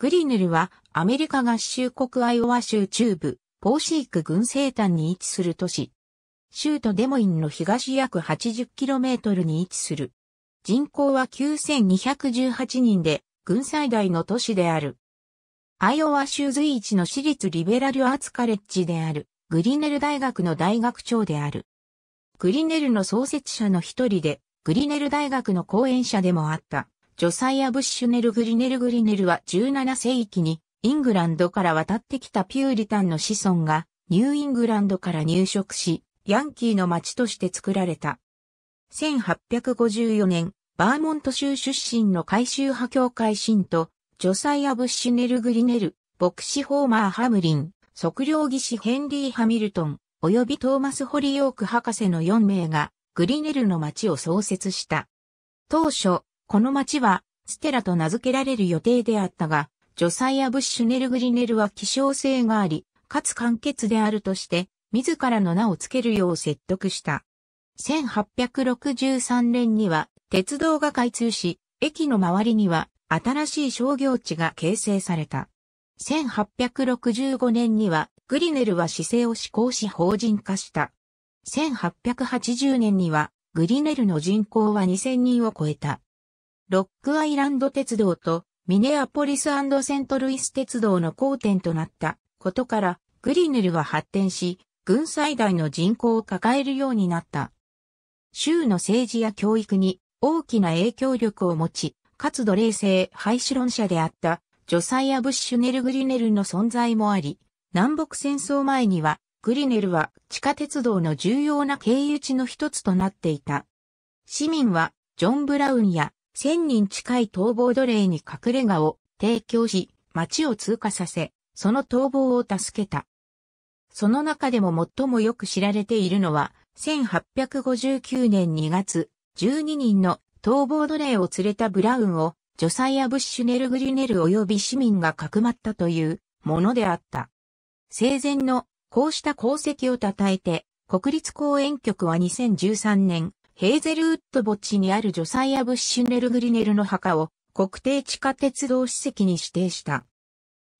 グリネルはアメリカ合衆国アイオワ州中部、ポーシーク郡西端に位置する都市。州都デモインの東約 80km に位置する。人口は9218人で、軍最大の都市である。アイオワ州随一の私立リベラルアーツカレッジである、グリネル大学の大学長である。グリネルの創設者の一人で、グリネル大学の講演者でもあった。ジョサイア・ブッシュネル・グリネル・グリネルは17世紀にイングランドから渡ってきたピューリタンの子孫がニューイングランドから入植し、ヤンキーの町として作られた。1854年、バーモント州出身の改修派教会信徒、ジョサイア・ブッシュネル・グリネル、牧師ホーマー・ハムリン、測量技師ヘンリー・ハミルトン、及びトーマス・ホリヨーク博士の4名が、グリネルの町を創設した。当初、この町は、ステラと名付けられる予定であったが、女イやブッシュネルグリネルは希少性があり、かつ簡潔であるとして、自らの名を付けるよう説得した。1863年には、鉄道が開通し、駅の周りには、新しい商業地が形成された。1865年には、グリネルは市政を施行し法人化した。1880年には、グリネルの人口は2000人を超えた。ロックアイランド鉄道とミネアポリスセントルイス鉄道の交点となったことから、グリヌルは発展し、軍最大の人口を抱えるようになった。州の政治や教育に大きな影響力を持ち、かつ奴隷制廃止論者であったジョサイア・ブッシュネル・グリネルの存在もあり、南北戦争前にはグリネルは地下鉄道の重要な経由地の一つとなっていた。市民はジョン・ブラウンや1000人近い逃亡奴隷に隠れ家を提供し、町を通過させ、その逃亡を助けた。その中でも最もよく知られているのは、1859年2月、12人の逃亡奴隷を連れたブラウンを、ジョサイア・ブッシュネル・グリネル及び市民がかくまったというものであった。生前のこうした功績を称えて、国立公園局は2013年、ヘーゼルウッド墓地にあるジョサイア・ブッシュネル・グリネルの墓を国定地下鉄道史跡に指定した。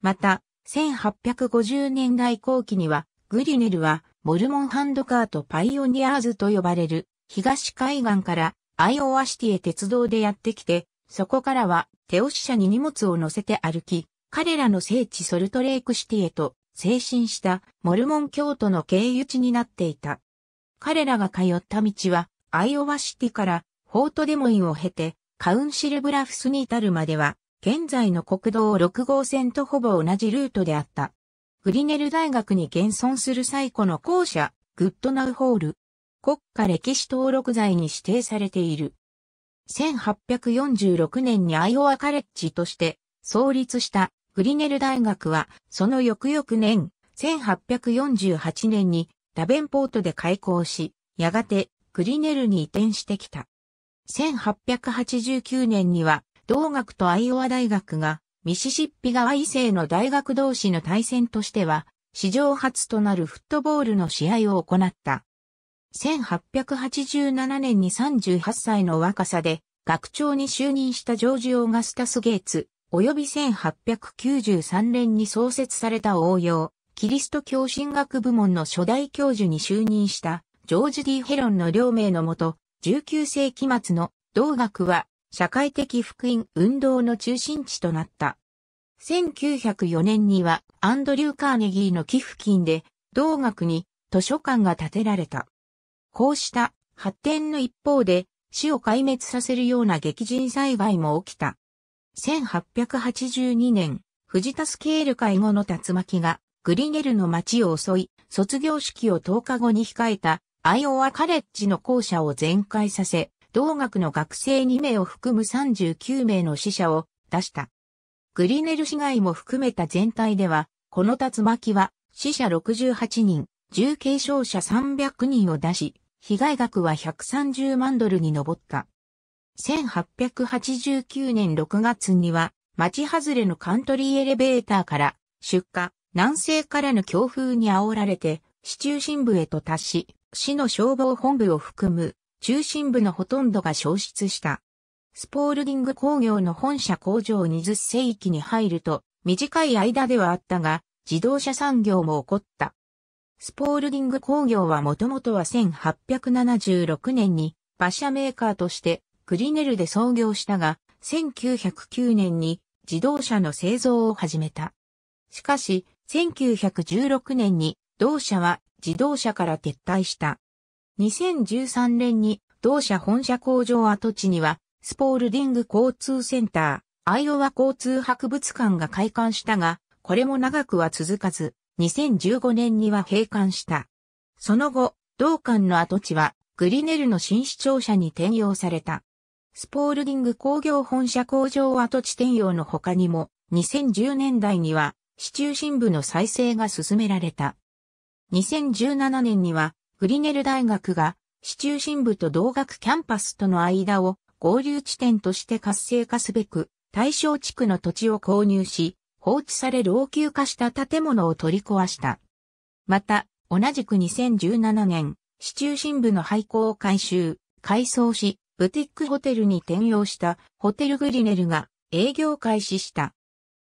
また、1850年代後期には、グリネルは、モルモンハンドカートパイオニアーズと呼ばれる、東海岸からアイオワシティへ鉄道でやってきて、そこからは、手押し車に荷物を乗せて歩き、彼らの聖地ソルトレイクシティへと、精進したモルモン教徒の経由地になっていた。彼らが通った道は、アイオワシティからフォートデモインを経てカウンシルブラフスに至るまでは現在の国道6号線とほぼ同じルートであった。グリネル大学に現存する最古の校舎、グッドナウホール。国家歴史登録財に指定されている。1846年にアイオワカレッジとして創立したグリネル大学はその翌々年1848年にダベンポートで開校し、やがてクリネルに移転してきた。1889年には、同学とアイオワ大学が、ミシシッピ川異性の大学同士の対戦としては、史上初となるフットボールの試合を行った。1887年に38歳の若さで、学長に就任したジョージ・オーガスタス・ゲイツ、及び1893年に創設された応用、キリスト教神学部門の初代教授に就任したジョージ・ディ・ヘロンの両名のもと、19世紀末の同学は社会的福音運動の中心地となった。1904年にはアンドリュー・カーネギーの寄付金で同学に図書館が建てられた。こうした発展の一方で死を壊滅させるような激甚災害も起きた。1882年、ジ田スケール会後の竜巻がグリネルの町を襲い、卒業式を10日後に控えたアイオワカレッジの校舎を全壊させ、同学の学生2名を含む39名の死者を出した。グリネル市街も含めた全体では、この竜巻は死者68人、重軽傷者300人を出し、被害額は130万ドルに上った。1889年6月には、町外れのカントリーエレベーターから出火、南西からの強風に煽られて、市中心部へと達し、市の消防本部を含む中心部のほとんどが消失した。スポールディング工業の本社工場に0世紀に入ると短い間ではあったが自動車産業も起こった。スポールディング工業はもともとは1876年に馬車メーカーとしてクリネルで創業したが1909年に自動車の製造を始めた。しかし1916年に同社は自動車から撤退した。2013年に同社本社工場跡地には、スポールディング交通センター、アイオワ交通博物館が開館したが、これも長くは続かず、2015年には閉館した。その後、同館の跡地は、グリネルの新市庁舎に転用された。スポールディング工業本社工場跡地転用の他にも、2010年代には、市中心部の再生が進められた。2017年には、グリネル大学が、市中心部と同学キャンパスとの間を合流地点として活性化すべく、対象地区の土地を購入し、放置され老朽化した建物を取り壊した。また、同じく2017年、市中心部の廃校を改修、改装し、ブティックホテルに転用したホテルグリネルが営業開始した。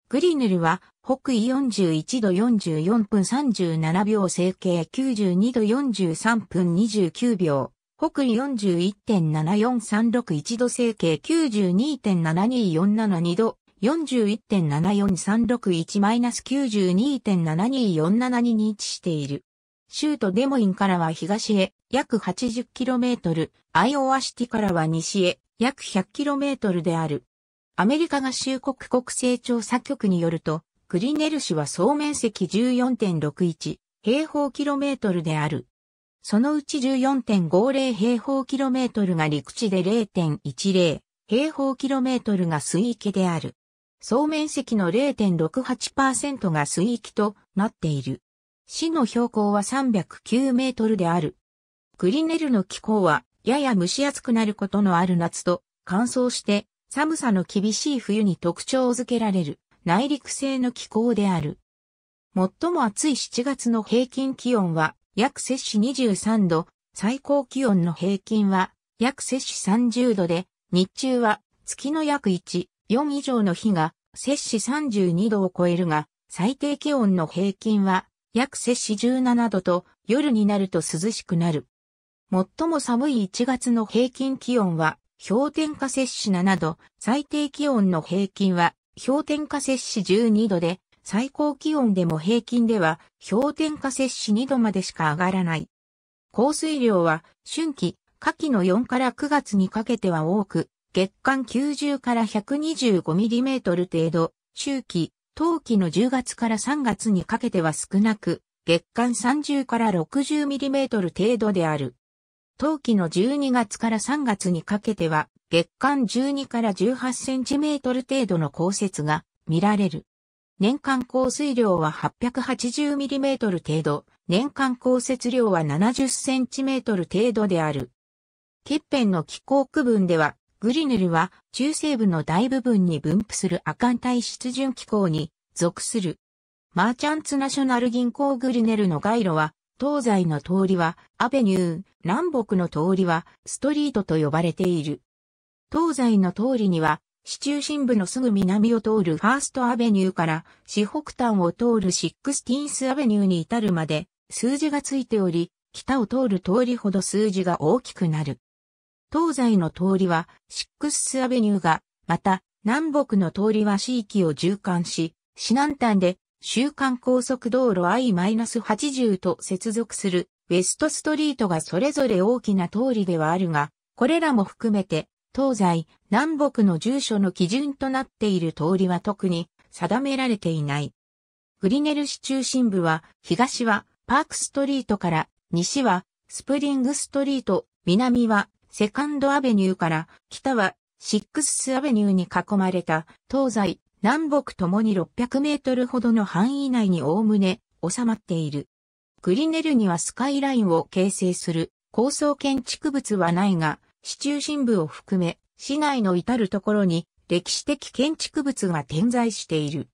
グリネルは北緯41度44分37秒整形92度43分29秒。北緯41.7436 1度整形92.72472度41.74361-92.72472に位置している。州都デモインからは東へ約 80km、アイオワシティからは西へ約 100km である。アメリカ合衆国国勢調査局によると、クリネル市は総面積14.61平方キロメートルである。そのうち14.50平方キロメートルが陸地で0.10平方キロメートルが水域である。総面積の0.68%が水域となっている。市の標高は309メートルである。クリネルの気候はやや蒸し暑くなることのある夏と乾燥して寒さの厳しい冬に特徴づけられる内陸性の気候である。最も暑い7月の平均気温は約摂氏23度、最高気温の平均は約摂氏30度で、日中は月の約1、4以上の日が摂氏32度を超えるが、最低気温の平均は約摂氏17度と夜になると涼しくなる。最も寒い1月の平均気温は氷点下摂氏7度、最低気温の平均は氷点下摂氏12度で、最高気温でも平均では氷点下摂氏2度までしか上がらない。降水量は春季、夏季の4から9月にかけては多く、月間90から1 2 5トル程度、秋季、冬季の10月から3月にかけては少なく、月間30から6 0トル程度である。冬季の12月から3月にかけては、月間12から18センチメートル程度の降雪が見られる。年間降水量は880ミリメートル程度、年間降雪量は70センチメートル程度である。欠片の気候区分では、グリネルは中西部の大部分に分布する亜寒帯湿潤気候に属する。マーチャンツナショナル銀行グリネルの街路は東西の通りはアベニュー、南北の通りはストリートと呼ばれている。東西の通りには、市中心部のすぐ南を通るファーストアベニューから市北端を通るシックスティンスアベニューに至るまで数字がついており、北を通る通りほど数字が大きくなる。東西の通りはシックススアベニューが、また南北の通りは市域を循環し、市南端で週間高速道路 I-80 と接続するウェストストリートがそれぞれ大きな通りではあるが、これらも含めて東西、南北の住所の基準となっている通りは特に定められていない。グリネル市中心部は、東はパークストリートから、西はスプリングストリート、南はセカンドアベニューから、北はシックスアベニューに囲まれた東西南北ともに600メートルほどの範囲内におおむね収まっている。グリネルにはスカイラインを形成する高層建築物はないが、市中心部を含め、市内の至るところに歴史的建築物が点在している。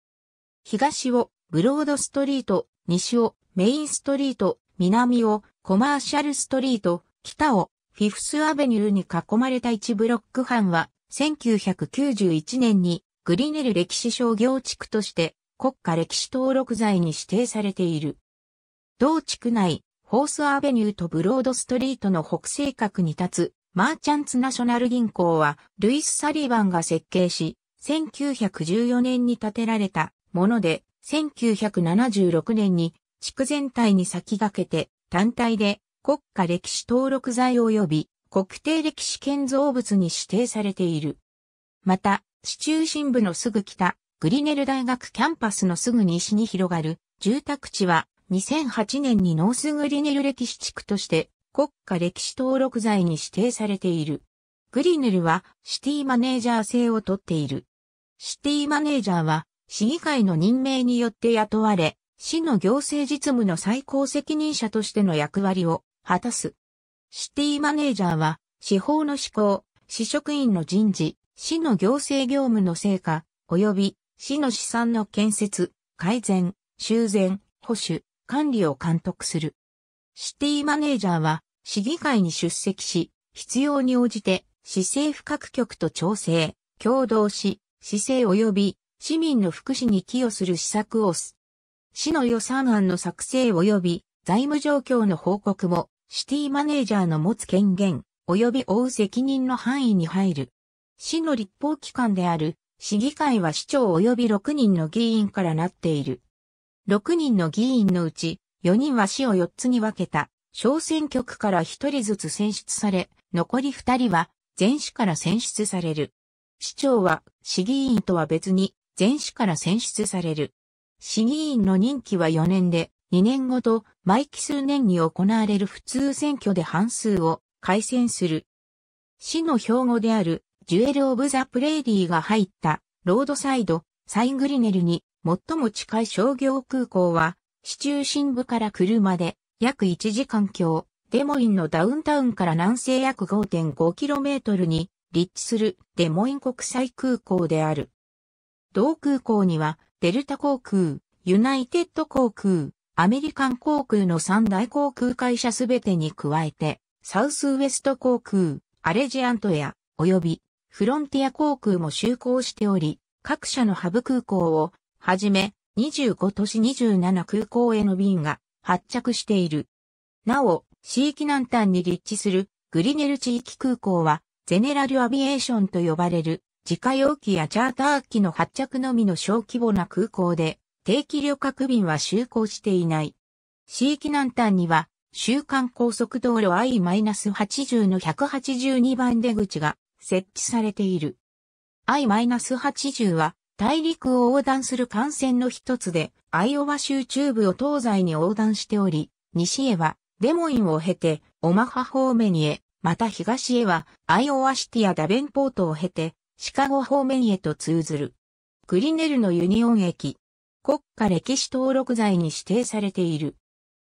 東をブロードストリート、西をメインストリート、南をコマーシャルストリート、北をフィフスアベニューに囲まれた一ブロック班は1991年にグリネル歴史商業地区として国家歴史登録財に指定されている。同地区内、ホースアベニューとブロードストリートの北西角に立つマーチャンツナショナル銀行はルイス・サリバンが設計し、1914年に建てられたもので、1976年に地区全体に先駆けて単体で国家歴史登録財及び国定歴史建造物に指定されている。また、市中心部のすぐ北、グリネル大学キャンパスのすぐ西に広がる住宅地は2008年にノースグリネル歴史地区として国家歴史登録財に指定されている。グリネルはシティマネージャー制をとっている。シティマネージャーは市議会の任命によって雇われ、市の行政実務の最高責任者としての役割を果たす。シティマネージャーは、司法の施行、市職員の人事、市の行政業務の成果、及び市の資産の建設、改善、修繕、保守、管理を監督する。シティマネージャーは市議会に出席し、必要に応じて市政府各局と調整、共同し、市政及び市民の福祉に寄与する施策をす。市の予算案の作成及び財務状況の報告もシティマネージャーの持つ権限及び負う責任の範囲に入る。市の立法機関である、市議会は市長及び6人の議員からなっている。6人の議員のうち、4人は市を4つに分けた、小選挙区から1人ずつ選出され、残り2人は、全市から選出される。市長は、市議員とは別に、全市から選出される。市議員の任期は4年で、2年ごと、毎期数年に行われる普通選挙で半数を改選する。市の標語である、ジュエル・オブ・ザ・プレーディーが入った、ロードサイド、サイングリネルに、最も近い商業空港は、市中心部から車で、約1時間強、デモインのダウンタウンから南西約 5.5km に、立地するデモイン国際空港である。同空港には、デルタ航空、ユナイテッド航空、アメリカン航空の三大航空会社すべてに加えて、サウスウエスト航空、アレジアントエア、及びフロンティア航空も就航しており、各社のハブ空港をはじめ25都市27空港への便が発着している。なお、地域南端に立地するグリネル地域空港はゼネラルアビエーションと呼ばれる自家用機やチャーター機の発着のみの小規模な空港で定期旅客便は就航していない。地域南端には、週間高速道路 I-80 の182番出口が設置されている。I-80 は大陸を横断する幹線の一つで、アイオワ州中部を東西に横断しており、西へはデモインを経てオマハ方面へ、また東へはアイオワシティやダベンポートを経てシカゴ方面へと通ずる。クリネルのユニオン駅。国家歴史登録財に指定されている。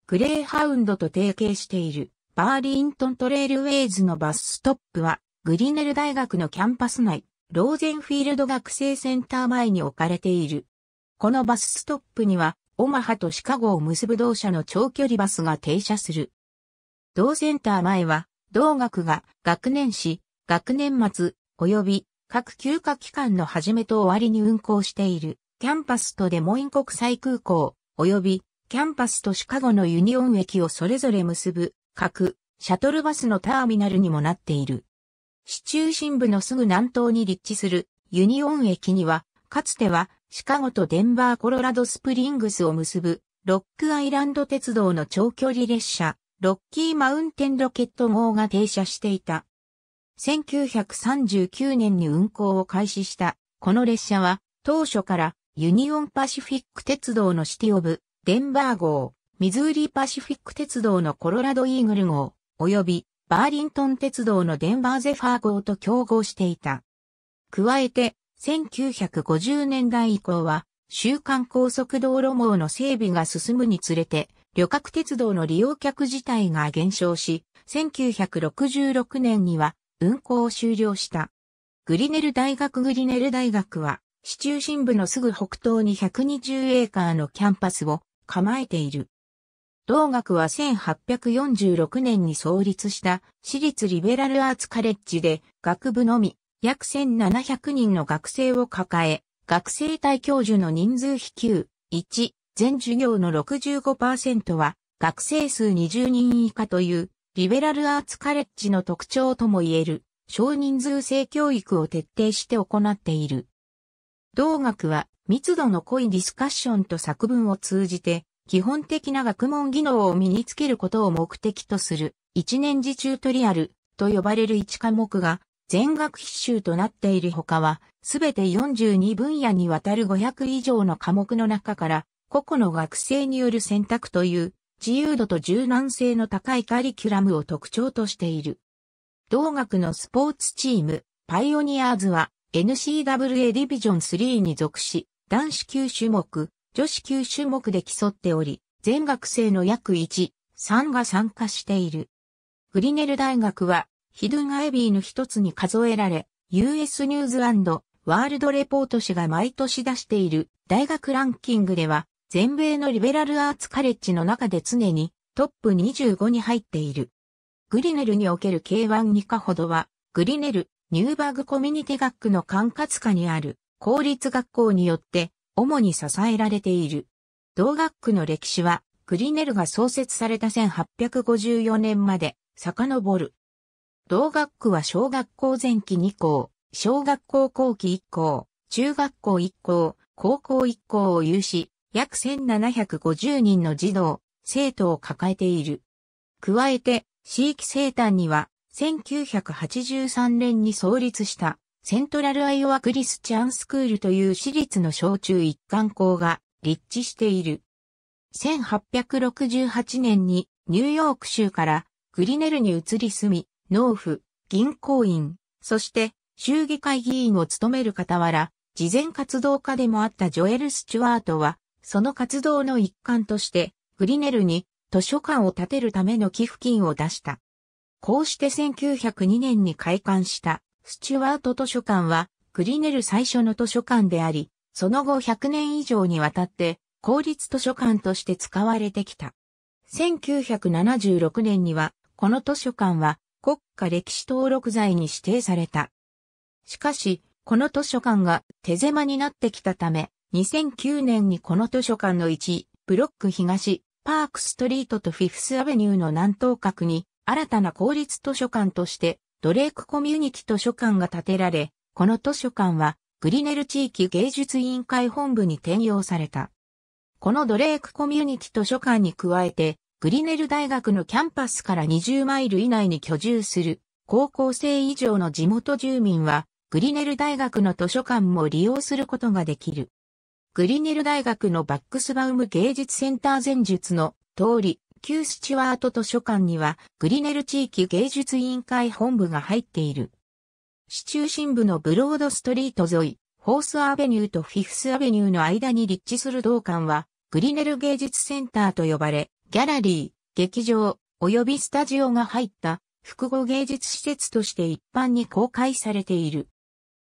グレーハウンドと提携しているバーリントントレールウェイズのバスストップはグリネル大学のキャンパス内、ローゼンフィールド学生センター前に置かれている。このバスストップには、オマハとシカゴを結ぶ同社の長距離バスが停車する。同センター前は、同学が学年史、学年末、及び各休暇期間の始めと終わりに運行している、キャンパスとデモイン国際空港、及びキャンパスとシカゴのユニオン駅をそれぞれ結ぶ、各シャトルバスのターミナルにもなっている。市中心部のすぐ南東に立地するユニオン駅には、かつてはシカゴとデンバーコロラドスプリングスを結ぶロックアイランド鉄道の長距離列車、ロッキーマウンテンロケット号が停車していた。1939年に運行を開始したこの列車は当初からユニオンパシフィック鉄道のシティオブデンバー号、ミズーリパシフィック鉄道のコロラドイーグル号、及びバーリントン鉄道のデンバーゼファー号と競合していた。加えて、1950年代以降は、週間高速道路網の整備が進むにつれて、旅客鉄道の利用客自体が減少し、1966年には運行を終了した。グリネル大学グリネル大学は、市中心部のすぐ北東に120エーカーのキャンパスを構えている。同学は1846年に創立した私立リベラルアーツカレッジで学部のみ約1700人の学生を抱え、学生対教授の人数比給1、全授業の65%は学生数20人以下というリベラルアーツカレッジの特徴とも言える少人数制教育を徹底して行っている。同学は密度の濃いディスカッションと作文を通じて基本的な学問技能を身につけることを目的とする、一年次チュートリアルと呼ばれる1科目が全学必修となっているほかは、すべて42分野にわたる500以上の科目の中から、個々の学生による選択という、自由度と柔軟性の高いカリキュラムを特徴としている。同学のスポーツチーム、パイオニアーズは NCAA ディビジョン3に属し、男子9種目、女子9種目で競っており、全学生の約1、3が参加している。グリネル大学は、ヒドゥンアイビーの一つに数えられ、US ニューズワールドレポート誌が毎年出している大学ランキングでは、全米のリベラルアーツカレッジの中で常にトップ25に入っている。グリネルにおける K1 2課ほどは、グリネル、ニューバーグコミュニティ学区の管轄下にある公立学校によって主に支えられている。同学区の歴史は、クリネルが創設された1854年まで遡る。同学区は小学校前期2校、小学校後期1校、中学校1校、高校1校を有し、約1750人の児童、生徒を抱えている。加えて、地域生誕には、1983年に創立したセントラルアイオワクリスチャンスクールという私立の小中一貫校が立地している。1868年にニューヨーク州からグリネルに移り住み、農夫、銀行員、そして州議会議員を務める傍ら、事前活動家でもあったジョエル・スチュワートは、その活動の一環として、グリネルに図書館を建てるための寄付金を出した。こうして1902年に開館したスチュワート図書館は、クリネル最初の図書館であり、その後100年以上にわたって、公立図書館として使われてきた。1976年には、この図書館は国家歴史登録財に指定された。しかし、この図書館が手狭になってきたため、2009年にこの図書館の1、ブロック東、パークストリートとフィフスアベニューの南東角に、新たな公立図書館としてドレークコミュニティ図書館が建てられ、この図書館はグリネル地域芸術委員会本部に転用された。このドレークコミュニティ図書館に加えて、グリネル大学のキャンパスから20マイル以内に居住する高校生以上の地元住民は、グリネル大学の図書館も利用することができる。グリネル大学のバックスバウム芸術センター前述の通り、旧スチュワート図書館には、グリネル地域芸術委員会本部が入っている。市中心部のブロードストリート沿い、ホースアベニューとフィフスアベニューの間に立地する道館は、グリネル芸術センターと呼ばれ、ギャラリー、劇場、及びスタジオが入った複合芸術施設として一般に公開されている。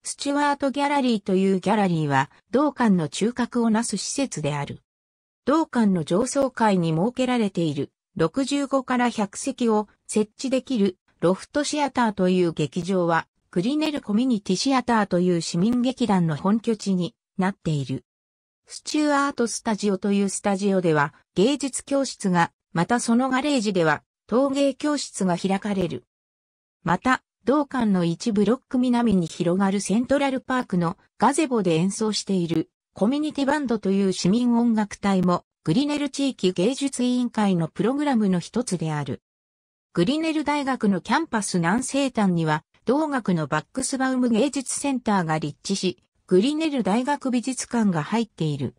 スチュワートギャラリーというギャラリーは、道館の中核をなす施設である。同館の上層階に設けられている65から100席を設置できるロフトシアターという劇場はクリネルコミュニティシアターという市民劇団の本拠地になっている。スチュアートスタジオというスタジオでは芸術教室が、またそのガレージでは陶芸教室が開かれる。また、同館の一ブロック南に広がるセントラルパークのガゼボで演奏しているコミュニティバンドという市民音楽隊も、グリネル地域芸術委員会のプログラムの一つである。グリネル大学のキャンパス南西端には、同学のバックスバウム芸術センターが立地し、グリネル大学美術館が入っている。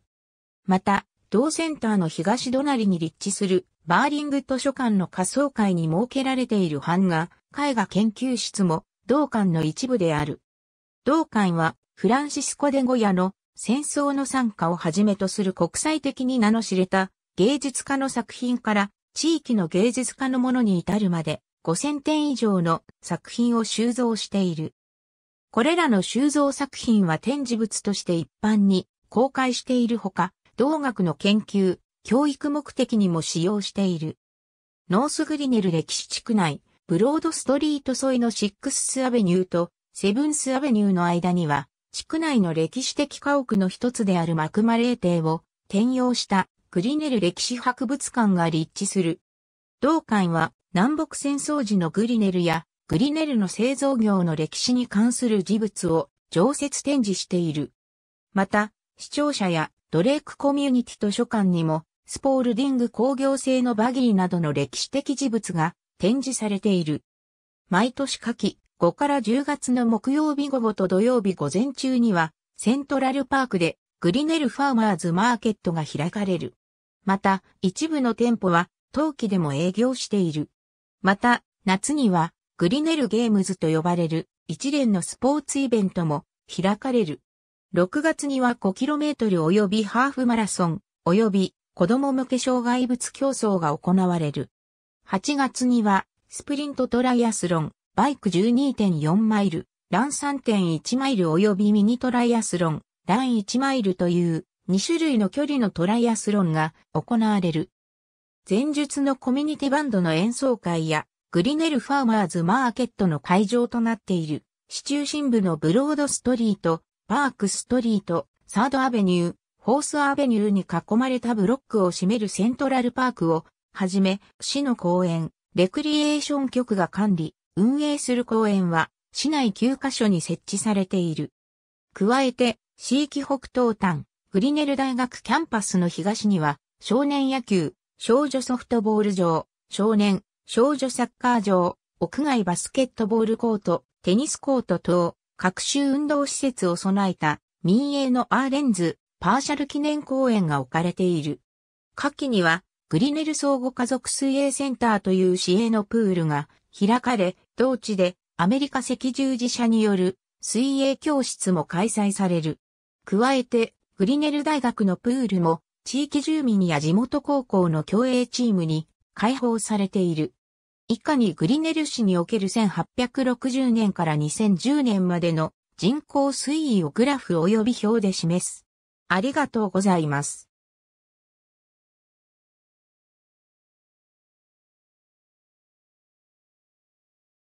また、同センターの東隣に立地するバーリング図書館の仮想会に設けられている版画、絵画研究室も同館の一部である。同館はフランシスコ・デ・ゴヤの戦争の参加をはじめとする国際的に名の知れた芸術家の作品から地域の芸術家のものに至るまで5000点以上の作品を収蔵している。これらの収蔵作品は展示物として一般に公開しているほか、同学の研究、教育目的にも使用している。ノースグリネル歴史地区内、ブロードストリート沿いのシックススアベニューとセブンスアベニューの間には、地区内の歴史的家屋の一つであるマクマレー邸を転用したクリネル歴史博物館が立地する。同館は南北戦争時のグリネルやグリネルの製造業の歴史に関する事物を常設展示している。また、視聴者やドレークコミュニティ図書館にも、スポールディング工業製のバギーなどの歴史的事物が展示されている。毎年夏季、5から10月の木曜日午後と土曜日午前中には、セントラルパークでグリネルファーマーズマーケットが開かれる。また、一部の店舗は、冬季でも営業している。また、夏には、グリネルゲームズと呼ばれる一連のスポーツイベントも開かれる。6月には 5km 及びハーフマラソン及び子供向け障害物競争が行われる。8月にはスプリントトライアスロンバイク12.4マイル、ラン3.1マイル及びミニトライアスロン、ラン1マイルという2種類の距離のトライアスロンが行われる。前述のコミュニティバンドの演奏会やグリネルファーマーズマーケットの会場となっている市中心部のブロードストリート、パークストリート、サードアベニュー、ホースアベニューに囲まれたブロックを占めるセントラルパークをはじめ市の公園、レクリエーション局が管理、運営する公園は、市内9カ所に設置されている。加えて、地域北東端、グリネル大学キャンパスの東には、少年野球、少女ソフトボール場、少年、少女サッカー場、屋外バスケットボールコート、テニスコート等、各種運動施設を備えた民営のアーレンズ、パーシャル記念公園が置かれている。下記には、グリネル相互家族水泳センターという市営のプールが開かれ、同地でアメリカ赤十字社による水泳教室も開催される。加えて、グリネル大学のプールも地域住民や地元高校の競泳チームに開放されている。以下にグリネル市における1860年から2010年までの人口推移をグラフ及び表で示す。ありがとうございます。